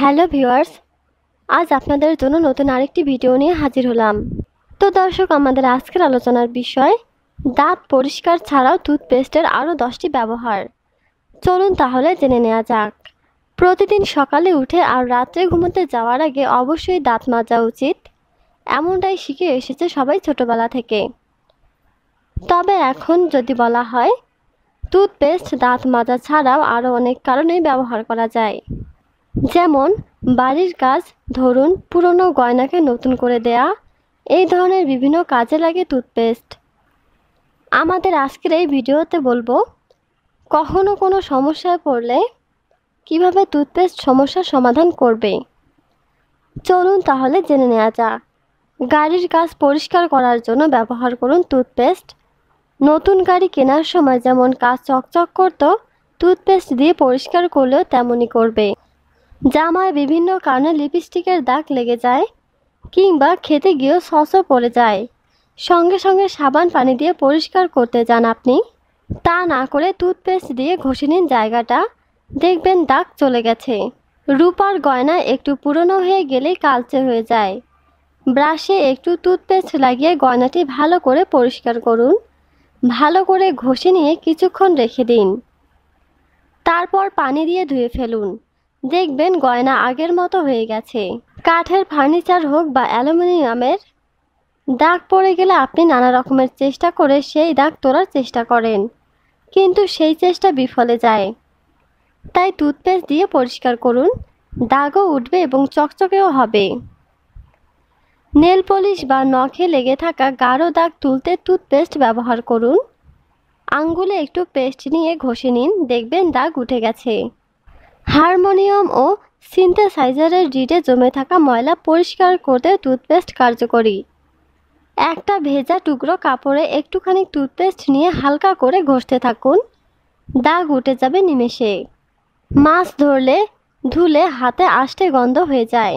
hello viewers আজ আপনাদের জন্য নতুন আরেকটি ভিডিও নিয়ে হাজির হলাম তো দর্শক আমাদের আজকের আলোচনার বিষয় দাঁত পরিষ্কার ছাড়াও টুথপেস্টের আরও দশটি ব্যবহার চলুন তাহলে জেনে নেওয়া যাক প্রতিদিন সকালে উঠে আর রাত্রে ঘুমোতে যাওয়ার আগে অবশ্যই দাঁত মাজা উচিত এমনটাই শিখে এসেছে সবাই ছোটবেলা থেকে তবে এখন যদি বলা হয় টুথপেস্ট দাঁত মাজা ছাড়াও আরও অনেক কারণেই ব্যবহার করা যায় যেমন বাড়ির কাজ ধরুন পুরনো গয়নাকে নতুন করে দেয়া এই ধরনের বিভিন্ন কাজে লাগে টুথপেস্ট আমাদের আজকের এই ভিডিওতে বলবো কখনো কোনো সমস্যায় পড়লে কিভাবে টুথপেস্ট সমস্যার সমাধান করবে চলুন তাহলে জেনে নেওয়া যাক গাড়ির কাজ পরিষ্কার করার জন্য ব্যবহার করুন টুথপেস্ট নতুন গাড়ি কেনার সময় যেমন কাজ চকচক করত টুথপেস্ট দিয়ে পরিষ্কার করলেও তেমনই করবে জামায় বিভিন্ন কারণে লিপস্টিকের দাগ লেগে যায় কিংবা খেতে গিয়েও সসও পড়ে যায় সঙ্গে সঙ্গে সাবান পানি দিয়ে পরিষ্কার করতে যান আপনি তা না করে টুথপেস্ট দিয়ে ঘষে নিন জায়গাটা দেখবেন দাগ চলে গেছে রূপার গয়না একটু পুরনো হয়ে গেলে কালচে হয়ে যায় ব্রাশে একটু টুথপেস্ট লাগিয়ে গয়নাটি ভালো করে পরিষ্কার করুন ভালো করে ঘষে নিয়ে কিছুক্ষণ রেখে দিন তারপর পানি দিয়ে ধুয়ে ফেলুন দেখবেন গয়না আগের মতো হয়ে গেছে কাঠের ফার্নিচার হোক বা অ্যালুমিনিয়ামের দাগ পড়ে গেলে আপনি নানা রকমের চেষ্টা করে সেই দাগ তোলার চেষ্টা করেন কিন্তু সেই চেষ্টা বিফলে যায় তাই টুথপেস্ট দিয়ে পরিষ্কার করুন দাগও উঠবে এবং চকচকেও হবে নেল পলিশ বা নখে লেগে থাকা গাঢ় দাগ তুলতে টুথপেস্ট ব্যবহার করুন আঙ্গুলে একটু পেস্ট নিয়ে ঘষে নিন দেখবেন দাগ উঠে গেছে হারমোনিয়াম ও সিনথেসাইজারের রিডে জমে থাকা ময়লা পরিষ্কার করতে টুথপেস্ট কার্যকরী একটা ভেজা টুকরো কাপড়ে একটুখানি টুথপেস্ট নিয়ে হালকা করে ঘষতে থাকুন দাগ উঠে যাবে নিমেষে মাছ ধরলে ধুলে হাতে আসতে গন্ধ হয়ে যায়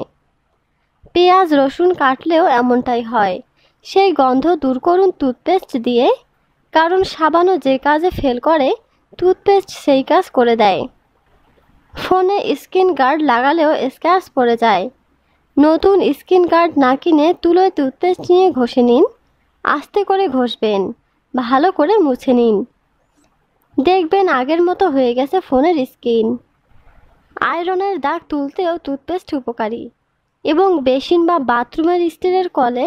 পেঁয়াজ রসুন কাটলেও এমনটাই হয় সেই গন্ধ দূর করুন টুথপেস্ট দিয়ে কারণ সাবানও যে কাজে ফেল করে টুথপেস্ট সেই কাজ করে দেয় ফোনে স্ক্রিন গার্ড লাগালেও স্ক্র্যাচ পড়ে যায় নতুন স্ক্রিন গার্ড না কিনে তুলোয় টুথপেস্ট নিয়ে ঘষে নিন আস্তে করে ঘষবেন ভালো করে মুছে নিন দেখবেন আগের মতো হয়ে গেছে ফোনের স্ক্রিন আয়রনের দাগ তুলতেও টুথপেস্ট উপকারী এবং বেসিন বা বাথরুমের স্টিলের কলে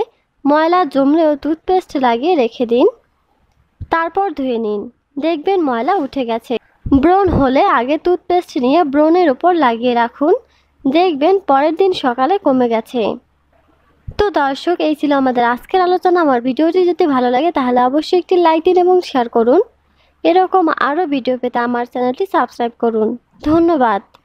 ময়লা জমলেও টুথপেস্ট লাগিয়ে রেখে দিন তারপর ধুয়ে নিন দেখবেন ময়লা উঠে গেছে ব্রণ হলে আগে টুথপেস্ট নিয়ে ব্রণের ওপর লাগিয়ে রাখুন দেখবেন পরের দিন সকালে কমে গেছে তো দর্শক এই ছিল আমাদের আজকের আলোচনা আমার ভিডিওটি যদি ভালো লাগে তাহলে অবশ্যই একটি লাইক দিন এবং শেয়ার করুন এরকম আরও ভিডিও পেতে আমার চ্যানেলটি সাবস্ক্রাইব করুন ধন্যবাদ